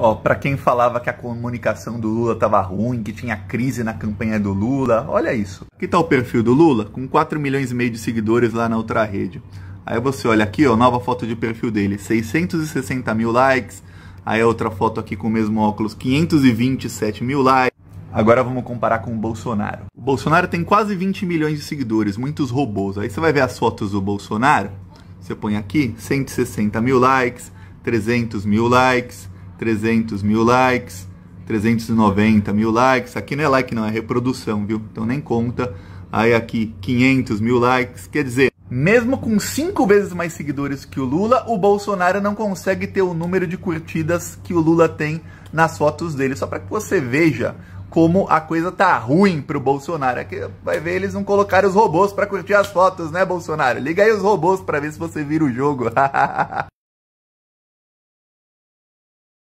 Ó, para quem falava que a comunicação do Lula tava ruim, que tinha crise na campanha do Lula, olha isso. Que tal tá o perfil do Lula? Com 4 milhões e meio de seguidores lá na outra rede. Aí você olha aqui, ó, nova foto de perfil dele, 660 mil likes. Aí outra foto aqui com o mesmo óculos, 527 mil likes. Agora vamos comparar com o Bolsonaro. O Bolsonaro tem quase 20 milhões de seguidores, muitos robôs. Aí você vai ver as fotos do Bolsonaro, você põe aqui, 160 mil likes, 300 mil likes, 300 mil likes, 390 mil likes. Aqui não é like, não, é reprodução, viu? Então nem conta. Aí aqui 500 mil likes. Quer dizer, mesmo com cinco vezes mais seguidores que o Lula, o Bolsonaro não consegue ter o número de curtidas que o Lula tem nas fotos dele. Só para que você veja como a coisa tá ruim pro Bolsonaro. Aqui é vai ver eles não colocaram os robôs para curtir as fotos, né, Bolsonaro? Liga aí os robôs para ver se você vira o jogo.